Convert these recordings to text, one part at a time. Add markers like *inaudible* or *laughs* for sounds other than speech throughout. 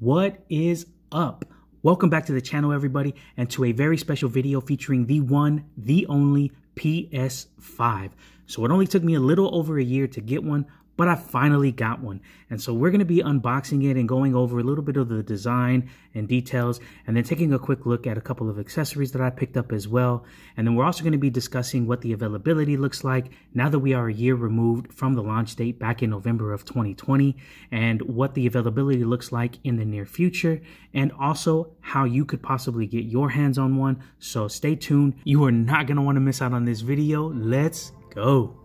What is up? Welcome back to the channel, everybody, and to a very special video featuring the one, the only PS5. So it only took me a little over a year to get one, but I finally got one. And so we're going to be unboxing it and going over a little bit of the design and details, and then taking a quick look at a couple of accessories that I picked up as well. And then we're also going to be discussing what the availability looks like now that we are a year removed from the launch date back in November of 2020, and what the availability looks like in the near future, and also how you could possibly get your hands on one. So stay tuned. You are not going to want to miss out on this video. Let's go.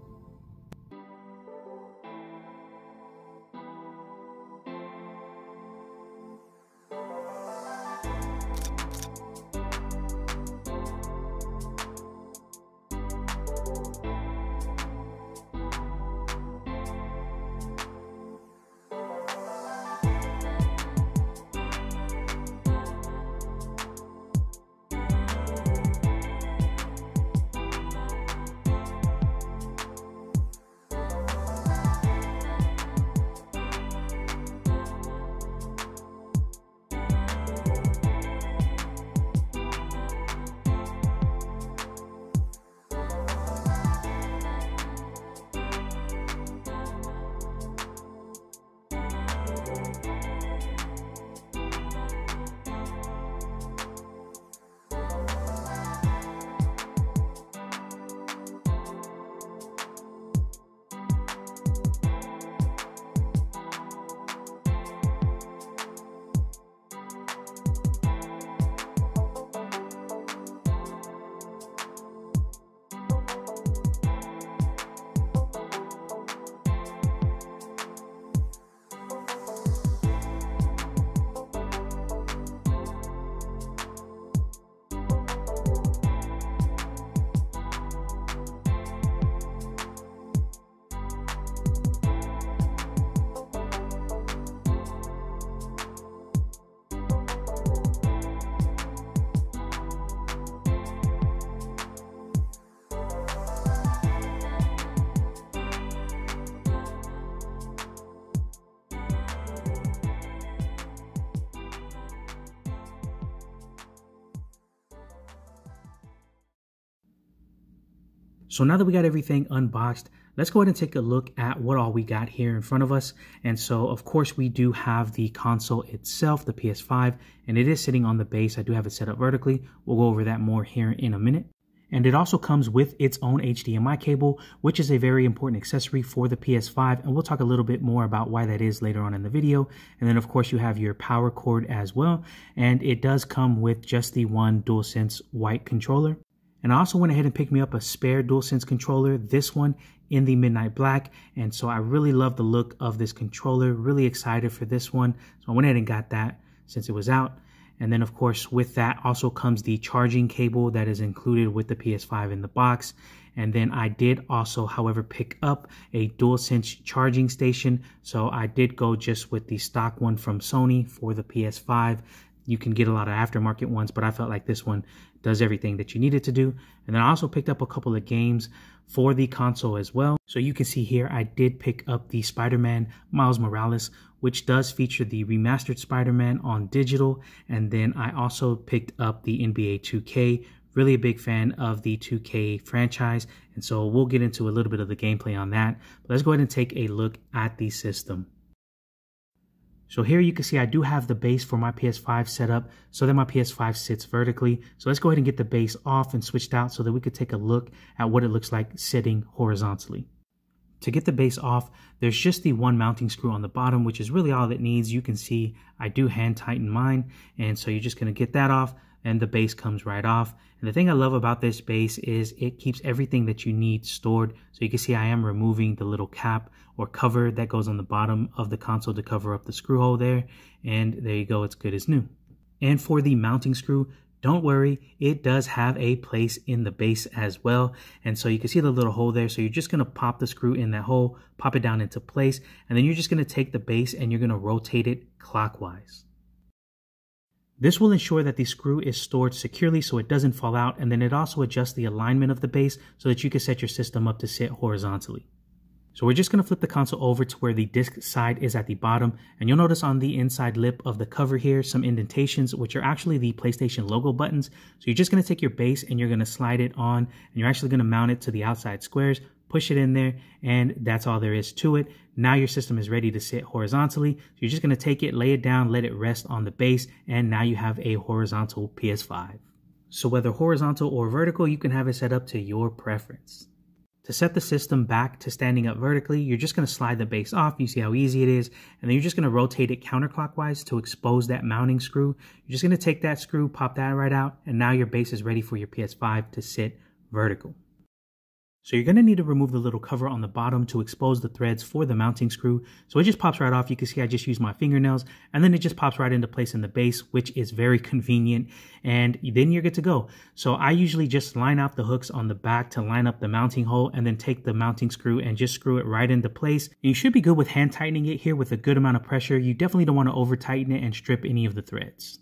So now that we got everything unboxed, let's go ahead and take a look at what all we got here in front of us. And so of course we do have the console itself, the PS5, and it is sitting on the base. I do have it set up vertically. We'll go over that more here in a minute. And it also comes with its own HDMI cable, which is a very important accessory for the PS5. And we'll talk a little bit more about why that is later on in the video. And then of course you have your power cord as well. And it does come with just the one DualSense white controller. And I also went ahead and picked me up a spare DualSense controller, this one in the midnight black. And so I really love the look of this controller, really excited for this one. So I went ahead and got that since it was out. And then of course with that also comes the charging cable that is included with the PS5 in the box. And then I did also, however, pick up a DualSense charging station. So I did go just with the stock one from Sony for the PS5. You can get a lot of aftermarket ones, but I felt like this one does everything that you needed to do. And then I also picked up a couple of games for the console as well. So you can see here, I did pick up the Spider-Man Miles Morales, which does feature the remastered Spider-Man on digital. And then I also picked up the NBA 2K really a big fan of the 2K franchise, and so we'll get into a little bit of the gameplay on that. But let's go ahead and take a look at the system. So here you can see I do have the base for my PS5 set up so that my PS5 sits vertically. So let's go ahead and get the base off and switched out so that we could take a look at what it looks like sitting horizontally. To get the base off, there's just the one mounting screw on the bottom, which is really all it needs. You can see I do hand tighten mine, and so you're just gonna get that off, and the base comes right off. And the thing I love about this base is it keeps everything that you need stored. So you can see I am removing the little cap or cover that goes on the bottom of the console to cover up the screw hole there. And there you go, it's good as new. And for the mounting screw, don't worry, it does have a place in the base as well. And so you can see the little hole there. So you're just gonna pop the screw in that hole, pop it down into place, and then you're just gonna take the base and you're gonna rotate it clockwise. This will ensure that the screw is stored securely so it doesn't fall out and then it also adjusts the alignment of the base so that you can set your system up to sit horizontally. So we're just going to flip the console over to where the disc side is at the bottom and you'll notice on the inside lip of the cover here some indentations which are actually the PlayStation logo buttons. So you're just going to take your base and you're going to slide it on and you're actually going to mount it to the outside squares push it in there and that's all there is to it now your system is ready to sit horizontally. So you're just gonna take it, lay it down, let it rest on the base, and now you have a horizontal PS5. So whether horizontal or vertical, you can have it set up to your preference. To set the system back to standing up vertically, you're just gonna slide the base off, you see how easy it is, and then you're just gonna rotate it counterclockwise to expose that mounting screw. You're just gonna take that screw, pop that right out, and now your base is ready for your PS5 to sit vertical. So you're going to need to remove the little cover on the bottom to expose the threads for the mounting screw. So it just pops right off. You can see I just use my fingernails and then it just pops right into place in the base, which is very convenient. And then you're good to go. So I usually just line out the hooks on the back to line up the mounting hole and then take the mounting screw and just screw it right into place. you should be good with hand tightening it here with a good amount of pressure. You definitely don't want to over tighten it and strip any of the threads.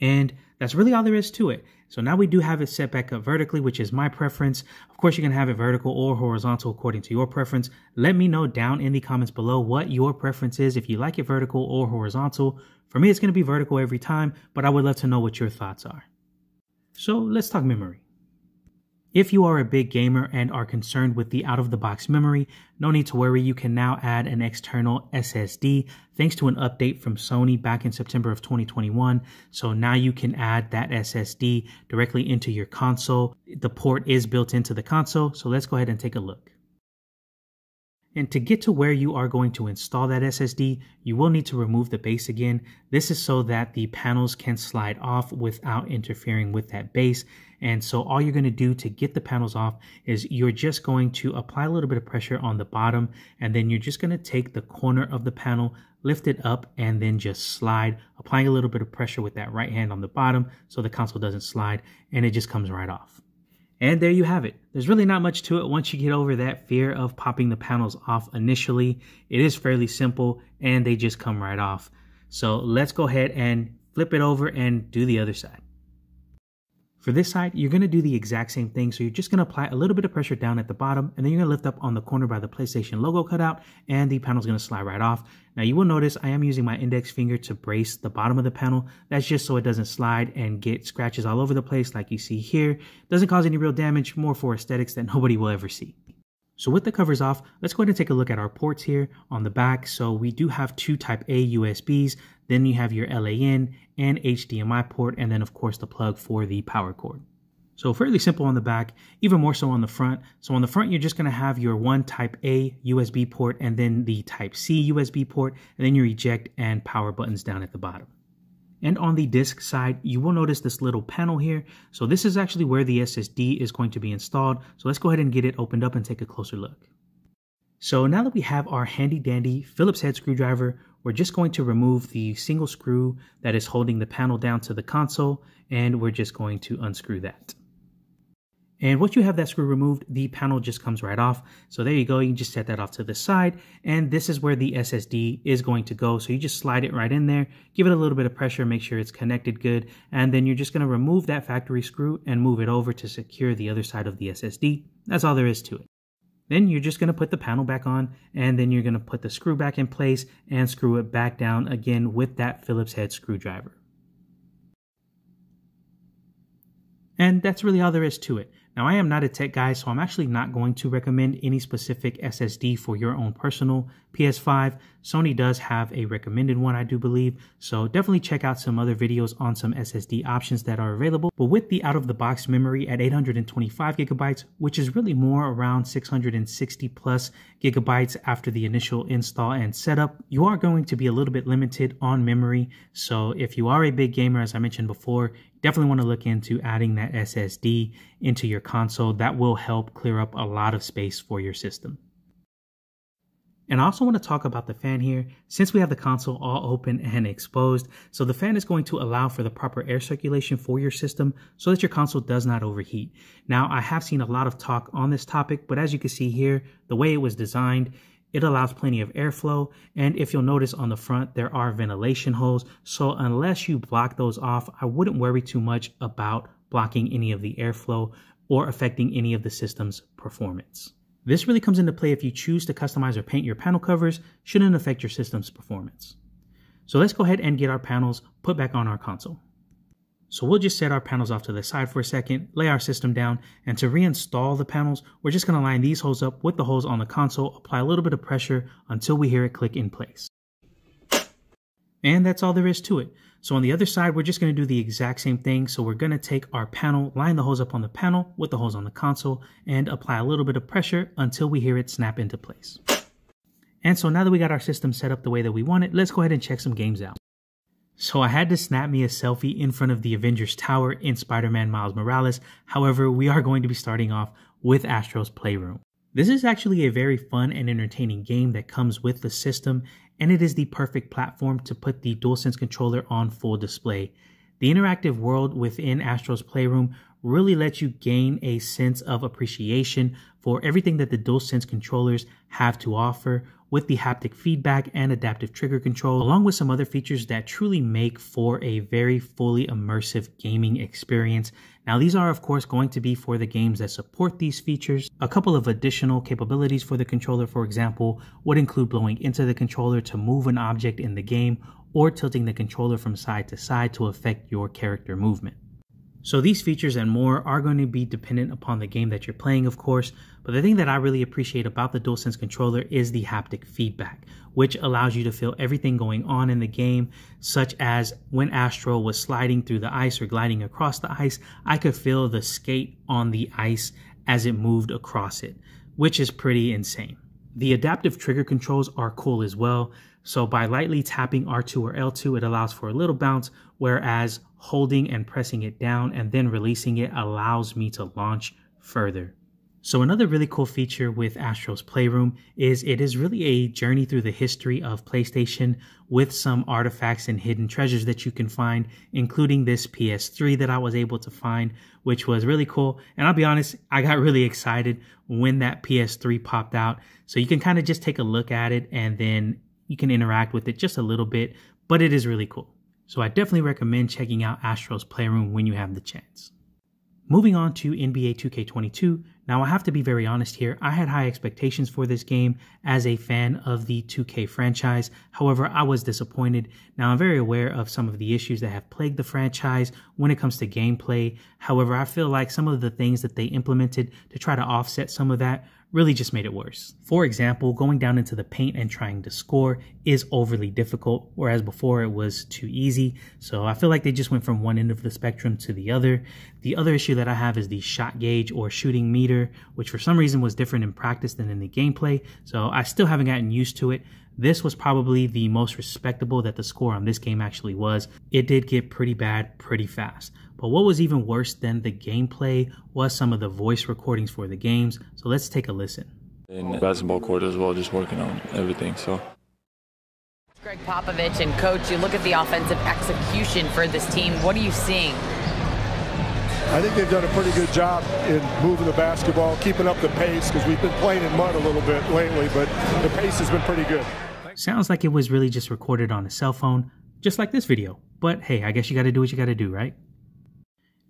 And that's really all there is to it. So now we do have it set back up vertically, which is my preference. Of course, you can have it vertical or horizontal according to your preference. Let me know down in the comments below what your preference is, if you like it vertical or horizontal. For me, it's gonna be vertical every time, but I would love to know what your thoughts are. So let's talk memory. If you are a big gamer and are concerned with the out-of-the-box memory, no need to worry, you can now add an external SSD thanks to an update from Sony back in September of 2021. So now you can add that SSD directly into your console. The port is built into the console, so let's go ahead and take a look. And to get to where you are going to install that SSD, you will need to remove the base again. This is so that the panels can slide off without interfering with that base. And so all you're gonna do to get the panels off is you're just going to apply a little bit of pressure on the bottom, and then you're just gonna take the corner of the panel, lift it up, and then just slide, applying a little bit of pressure with that right hand on the bottom so the console doesn't slide, and it just comes right off. And there you have it. There's really not much to it once you get over that fear of popping the panels off initially. It is fairly simple and they just come right off. So let's go ahead and flip it over and do the other side. For this side, you're going to do the exact same thing. So you're just going to apply a little bit of pressure down at the bottom and then you're going to lift up on the corner by the PlayStation logo cutout and the panel's going to slide right off. Now you will notice I am using my index finger to brace the bottom of the panel. That's just so it doesn't slide and get scratches all over the place like you see here. Doesn't cause any real damage, more for aesthetics that *laughs* nobody will ever see. So with the covers off, let's go ahead and take a look at our ports here on the back. So we do have two type A USBs, then you have your LAN and HDMI port, and then of course the plug for the power cord. So fairly simple on the back, even more so on the front. So on the front, you're just gonna have your one type A USB port and then the type C USB port, and then your eject and power buttons down at the bottom. And on the disk side, you will notice this little panel here. So this is actually where the SSD is going to be installed. So let's go ahead and get it opened up and take a closer look. So now that we have our handy dandy Phillips head screwdriver, we're just going to remove the single screw that is holding the panel down to the console and we're just going to unscrew that. And once you have that screw removed, the panel just comes right off. So there you go, you can just set that off to the side. And this is where the SSD is going to go. So you just slide it right in there, give it a little bit of pressure, make sure it's connected good. And then you're just gonna remove that factory screw and move it over to secure the other side of the SSD. That's all there is to it. Then you're just going to put the panel back on and then you're going to put the screw back in place and screw it back down again with that Phillips head screwdriver. And that's really all there is to it. Now, I am not a tech guy, so I'm actually not going to recommend any specific SSD for your own personal PS5. Sony does have a recommended one, I do believe, so definitely check out some other videos on some SSD options that are available. But with the out-of-the-box memory at 825 gigabytes, which is really more around 660 plus gigabytes after the initial install and setup, you are going to be a little bit limited on memory. So if you are a big gamer, as I mentioned before, definitely want to look into adding that SSD into your console. That will help clear up a lot of space for your system. And I also want to talk about the fan here since we have the console all open and exposed. So the fan is going to allow for the proper air circulation for your system so that your console does not overheat. Now I have seen a lot of talk on this topic, but as you can see here, the way it was designed, it allows plenty of airflow, and if you'll notice on the front, there are ventilation holes, so unless you block those off, I wouldn't worry too much about blocking any of the airflow or affecting any of the system's performance. This really comes into play if you choose to customize or paint your panel covers, shouldn't affect your system's performance. So let's go ahead and get our panels put back on our console. So we'll just set our panels off to the side for a second, lay our system down, and to reinstall the panels, we're just gonna line these holes up with the holes on the console, apply a little bit of pressure until we hear it click in place. And that's all there is to it. So on the other side, we're just going to do the exact same thing. So we're going to take our panel, line the hose up on the panel with the hose on the console, and apply a little bit of pressure until we hear it snap into place. And so now that we got our system set up the way that we want it, let's go ahead and check some games out. So I had to snap me a selfie in front of the Avengers Tower in Spider-Man Miles Morales. However, we are going to be starting off with Astro's Playroom. This is actually a very fun and entertaining game that comes with the system, and it is the perfect platform to put the DualSense controller on full display. The interactive world within Astro's Playroom really lets you gain a sense of appreciation for everything that the DualSense controllers have to offer with the haptic feedback and adaptive trigger control, along with some other features that truly make for a very fully immersive gaming experience. Now, these are, of course, going to be for the games that support these features. A couple of additional capabilities for the controller, for example, would include blowing into the controller to move an object in the game or tilting the controller from side to side to affect your character movement. So these features and more are going to be dependent upon the game that you're playing, of course, but the thing that I really appreciate about the DualSense controller is the haptic feedback, which allows you to feel everything going on in the game, such as when Astro was sliding through the ice or gliding across the ice, I could feel the skate on the ice as it moved across it, which is pretty insane. The adaptive trigger controls are cool as well. So by lightly tapping R2 or L2, it allows for a little bounce, whereas holding and pressing it down and then releasing it allows me to launch further. So another really cool feature with Astro's Playroom is it is really a journey through the history of PlayStation with some artifacts and hidden treasures that you can find, including this PS3 that I was able to find, which was really cool. And I'll be honest, I got really excited when that PS3 popped out. So you can kind of just take a look at it and then you can interact with it just a little bit, but it is really cool. So I definitely recommend checking out Astro's Playroom when you have the chance. Moving on to NBA 2K22. Now, I have to be very honest here. I had high expectations for this game as a fan of the 2K franchise. However, I was disappointed. Now, I'm very aware of some of the issues that have plagued the franchise when it comes to gameplay. However, I feel like some of the things that they implemented to try to offset some of that really just made it worse. For example, going down into the paint and trying to score is overly difficult, whereas before it was too easy. So I feel like they just went from one end of the spectrum to the other. The other issue that I have is the shot gauge or shooting meter, which for some reason was different in practice than in the gameplay. So I still haven't gotten used to it, this was probably the most respectable that the score on this game actually was. It did get pretty bad pretty fast. But what was even worse than the gameplay was some of the voice recordings for the games. So let's take a listen. In the basketball court as well, just working on everything. So Greg Popovich and coach, you look at the offensive execution for this team. What are you seeing? I think they've done a pretty good job in moving the basketball, keeping up the pace because we've been playing in mud a little bit lately, but the pace has been pretty good. Sounds like it was really just recorded on a cell phone, just like this video. But hey, I guess you gotta do what you gotta do, right?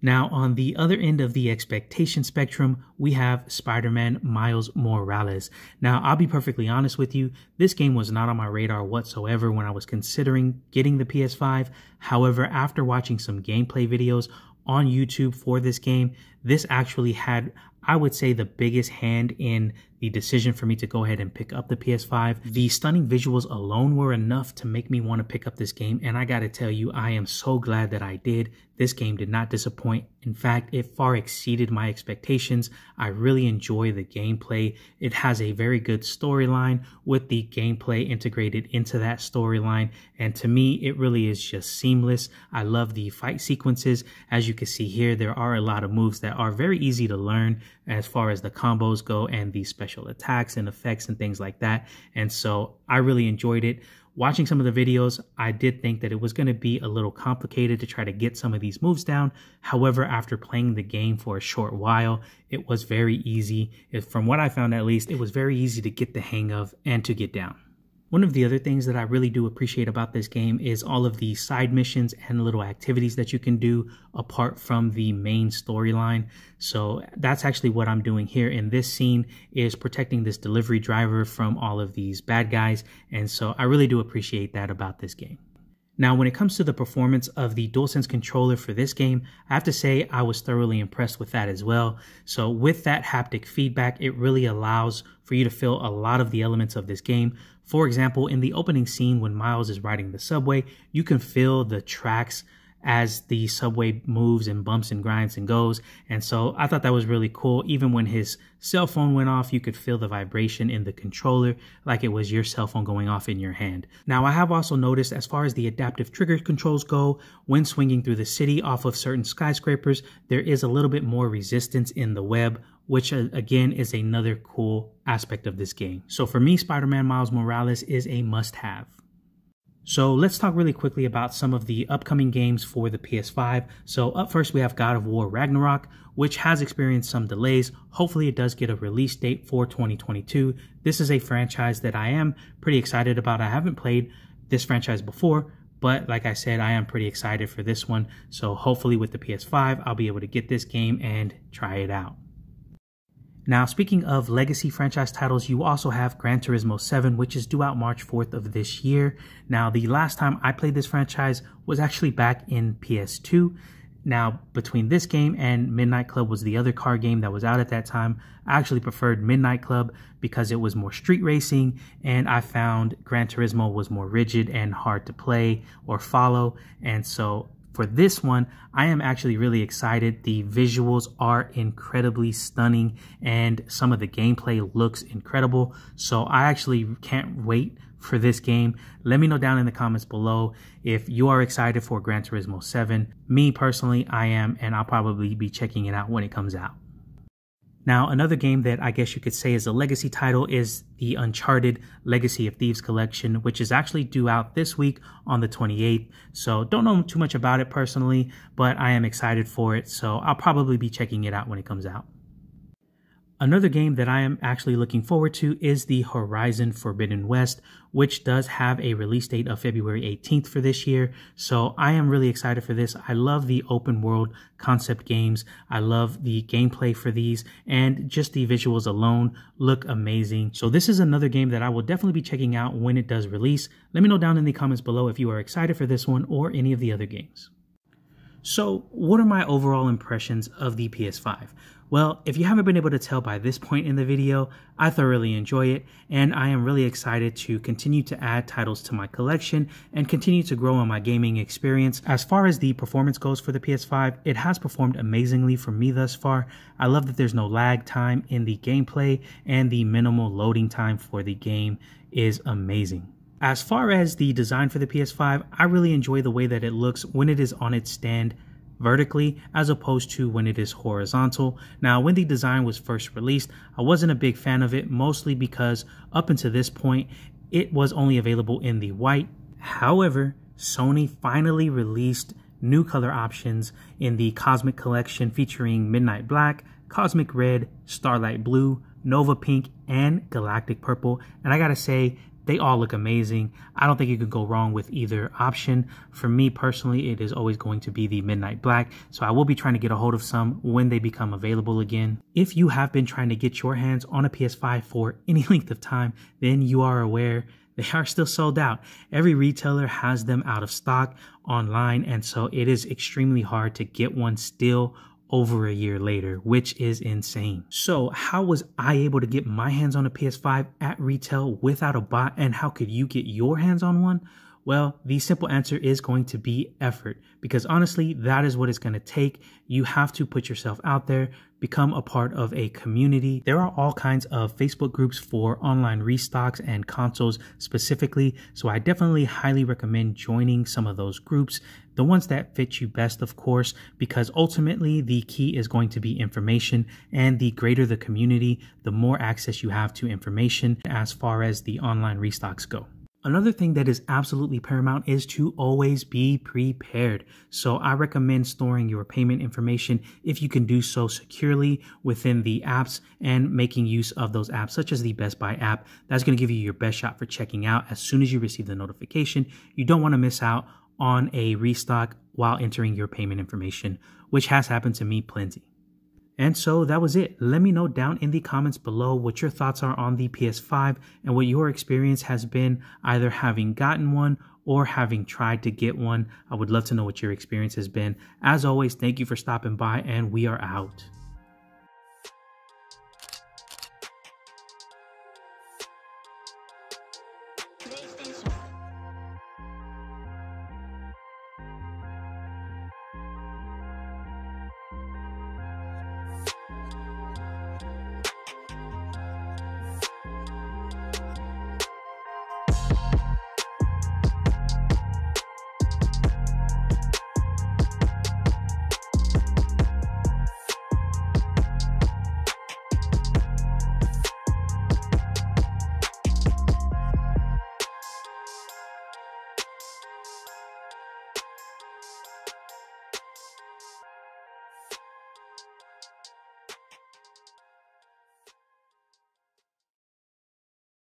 Now, on the other end of the expectation spectrum, we have Spider Man Miles Morales. Now, I'll be perfectly honest with you, this game was not on my radar whatsoever when I was considering getting the PS5. However, after watching some gameplay videos on YouTube for this game, this actually had, I would say, the biggest hand in the decision for me to go ahead and pick up the PS5. The stunning visuals alone were enough to make me want to pick up this game, and I gotta tell you, I am so glad that I did. This game did not disappoint. In fact, it far exceeded my expectations. I really enjoy the gameplay. It has a very good storyline with the gameplay integrated into that storyline, and to me, it really is just seamless. I love the fight sequences. As you can see here, there are a lot of moves that are very easy to learn as far as the combos go and the special attacks and effects and things like that. And so I really enjoyed it. Watching some of the videos, I did think that it was going to be a little complicated to try to get some of these moves down. However, after playing the game for a short while, it was very easy. From what I found at least, it was very easy to get the hang of and to get down. One of the other things that I really do appreciate about this game is all of the side missions and little activities that you can do apart from the main storyline. So that's actually what I'm doing here in this scene is protecting this delivery driver from all of these bad guys. And so I really do appreciate that about this game. Now, when it comes to the performance of the DualSense controller for this game, I have to say I was thoroughly impressed with that as well. So with that haptic feedback, it really allows for you to feel a lot of the elements of this game. For example, in the opening scene when Miles is riding the subway, you can feel the tracks as the subway moves and bumps and grinds and goes. And so I thought that was really cool. Even when his cell phone went off, you could feel the vibration in the controller like it was your cell phone going off in your hand. Now, I have also noticed as far as the adaptive trigger controls go, when swinging through the city off of certain skyscrapers, there is a little bit more resistance in the web which uh, again is another cool aspect of this game. So for me, Spider-Man Miles Morales is a must-have. So let's talk really quickly about some of the upcoming games for the PS5. So up first we have God of War Ragnarok, which has experienced some delays. Hopefully it does get a release date for 2022. This is a franchise that I am pretty excited about. I haven't played this franchise before, but like I said, I am pretty excited for this one. So hopefully with the PS5, I'll be able to get this game and try it out. Now, speaking of legacy franchise titles, you also have Gran Turismo 7, which is due out March 4th of this year. Now, the last time I played this franchise was actually back in PS2. Now, between this game and Midnight Club was the other car game that was out at that time. I actually preferred Midnight Club because it was more street racing, and I found Gran Turismo was more rigid and hard to play or follow, and so for this one, I am actually really excited. The visuals are incredibly stunning and some of the gameplay looks incredible. So I actually can't wait for this game. Let me know down in the comments below if you are excited for Gran Turismo 7. Me personally, I am, and I'll probably be checking it out when it comes out. Now, another game that I guess you could say is a legacy title is the Uncharted Legacy of Thieves collection, which is actually due out this week on the 28th. So, don't know too much about it personally, but I am excited for it. So, I'll probably be checking it out when it comes out. Another game that I am actually looking forward to is the Horizon Forbidden West, which does have a release date of February 18th for this year. So I am really excited for this. I love the open world concept games. I love the gameplay for these and just the visuals alone look amazing. So this is another game that I will definitely be checking out when it does release. Let me know down in the comments below if you are excited for this one or any of the other games. So, what are my overall impressions of the PS5? Well, if you haven't been able to tell by this point in the video, I thoroughly enjoy it, and I am really excited to continue to add titles to my collection and continue to grow on my gaming experience. As far as the performance goes for the PS5, it has performed amazingly for me thus far. I love that there's no lag time in the gameplay, and the minimal loading time for the game is amazing. As far as the design for the PS5, I really enjoy the way that it looks when it is on its stand vertically as opposed to when it is horizontal. Now, when the design was first released, I wasn't a big fan of it, mostly because up until this point, it was only available in the white. However, Sony finally released new color options in the Cosmic Collection featuring Midnight Black, Cosmic Red, Starlight Blue, Nova Pink, and Galactic Purple. And I gotta say, they all look amazing. I don't think you could go wrong with either option. For me personally, it is always going to be the Midnight Black, so I will be trying to get a hold of some when they become available again. If you have been trying to get your hands on a PS5 for *laughs* any length of time, then you are aware they are still sold out. Every retailer has them out of stock online, and so it is extremely hard to get one still over a year later, which is insane. So, how was I able to get my hands on a PS5 at retail without a bot, and how could you get your hands on one? Well, the simple answer is going to be effort, because honestly, that is what it's going to take. You have to put yourself out there, become a part of a community. There are all kinds of Facebook groups for online restocks and consoles specifically, so I definitely highly recommend joining some of those groups. The ones that fit you best, of course, because ultimately the key is going to be information, and the greater the community, the more access you have to information as far as the online restocks go. Another thing that is absolutely paramount is to always be prepared. So I recommend storing your payment information if you can do so securely within the apps and making use of those apps such as the Best Buy app. That's going to give you your best shot for checking out as soon as you receive the notification. You don't want to miss out on a restock while entering your payment information, which has happened to me plenty. And so that was it. Let me know down in the comments below what your thoughts are on the PS5 and what your experience has been either having gotten one or having tried to get one. I would love to know what your experience has been. As always, thank you for stopping by and we are out.